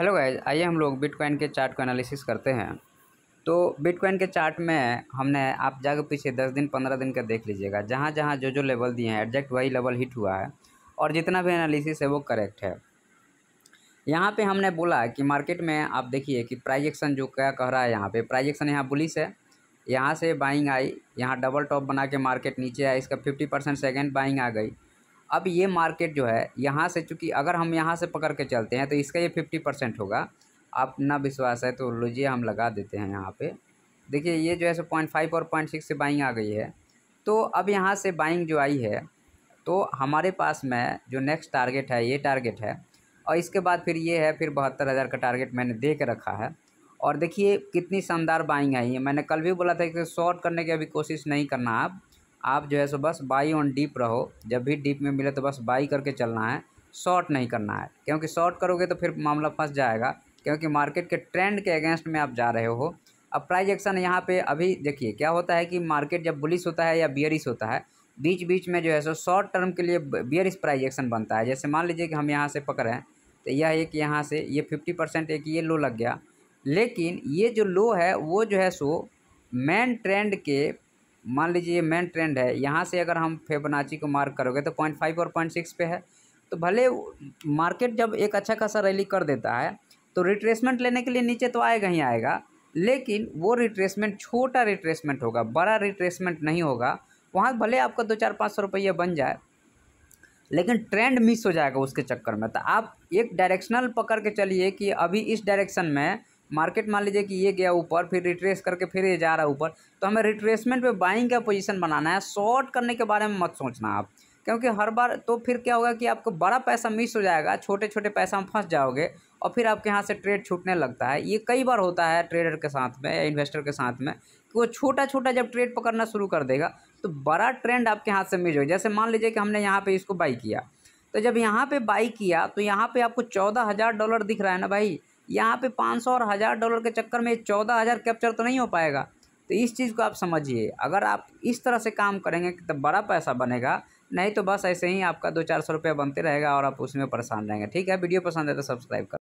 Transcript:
hello guys आइए हम लोग बिटकॉइन के चार्ट को एनालिसिस करते हैं तो बिटकॉइन के चार्ट में हमने आप जाकर पीछे दस दिन पंद्रह दिन का देख लीजिएगा जहाँ जहाँ जो जो लेवल दिए हैं एग्जैक्ट वही लेवल हिट हुआ है और जितना भी एनालिसिस है वो करेक्ट है यहाँ पे हमने बोला कि मार्केट में आप देखिए कि प्राइजेक्शन जो क्या कह रहा है यहाँ पर प्राइजेक्शन यहाँ बुलिस है यहाँ से बाइंग आई यहाँ डबल टॉप बना के मार्केट नीचे आया इसका फिफ्टी परसेंट सेकेंड बाइंग आ गई अब ये मार्केट जो है यहाँ से चूँकि अगर हम यहाँ से पकड़ के चलते हैं तो इसका ये फिफ्टी परसेंट होगा आप ना विश्वास है तो लीजिए हम लगा देते हैं यहाँ पे देखिए ये जो है सो पॉइंट फाइव और पॉइंट सिक्स से बाइंग आ गई है तो अब यहाँ से बाइंग जो आई है तो हमारे पास में जो नेक्स्ट टारगेट है ये टारगेट है और इसके बाद फिर ये है फिर बहत्तर हज़ार का टारगेट मैंने दे के रखा है और देखिए कितनी शानदार बाइंग आई है मैंने कल भी बोला था कि शॉर्ट करने की अभी कोशिश नहीं करना आप आप जो है सो बस बाई ऑन डीप रहो जब भी डीप में मिले तो बस बाई करके चलना है शॉर्ट नहीं करना है क्योंकि शॉर्ट करोगे तो फिर मामला फंस जाएगा क्योंकि मार्केट के ट्रेंड के अगेंस्ट में आप जा रहे हो अब प्राइज एक्शन यहाँ पे अभी देखिए क्या होता है कि मार्केट जब बुलिस होता है या बियरिस होता है बीच बीच में जो है सो शॉर्ट टर्म के लिए बियरिस प्राइज एक्शन बनता है जैसे मान लीजिए कि हम यहाँ से पकड़ें तो यह एक यहाँ से ये फिफ्टी परसेंट एक ये लो लग गया लेकिन ये जो लो है वो जो है सो मेन ट्रेंड के मान लीजिए ये मेन ट्रेंड है यहाँ से अगर हम फेबनाची को मार्क करोगे तो पॉइंट फाइव और पॉइंट सिक्स पे है तो भले मार्केट जब एक अच्छा खासा रैली कर देता है तो रिट्रेसमेंट लेने के लिए नीचे तो आएगा ही आएगा लेकिन वो रिट्रेसमेंट छोटा रिट्रेसमेंट होगा बड़ा रिट्रेसमेंट नहीं होगा वहाँ भले आपका दो चार पाँच सौ बन जाए लेकिन ट्रेंड मिस हो जाएगा उसके चक्कर में तो आप एक डायरेक्शनल पकड़ के चलिए कि अभी इस डायरेक्शन में मार्केट मान लीजिए कि ये गया ऊपर फिर रिट्रेस करके फिर ये जा रहा है ऊपर तो हमें रिट्रेसमेंट पे बाइंग का पोजीशन बनाना है शॉर्ट करने के बारे में मत सोचना आप क्योंकि हर बार तो फिर क्या होगा कि आपको बड़ा पैसा मिस हो जाएगा छोटे छोटे पैसा में फंस जाओगे और फिर आपके यहाँ से ट्रेड छूटने लगता है ये कई बार होता है ट्रेडर के साथ में या इन्वेस्टर के साथ में कि वो छोटा छोटा जब ट्रेड पकड़ना शुरू कर देगा तो बड़ा ट्रेंड आपके हाथ से मिस हो जैसे मान लीजिए कि हमने यहाँ पर इसको बाई किया तो जब यहाँ पर बाई किया तो यहाँ पर आपको चौदह हज़ार डॉलर दिख रहा है ना भाई यहाँ पे पाँच सौ और हज़ार डॉलर के चक्कर में चौदह हज़ार कैप्चर तो नहीं हो पाएगा तो इस चीज़ को आप समझिए अगर आप इस तरह से काम करेंगे तो बड़ा पैसा बनेगा नहीं तो बस ऐसे ही आपका दो चार सौ रुपया बनते रहेगा और आप उसमें परेशान रहेंगे ठीक है वीडियो पसंद है तो सब्सक्राइब कर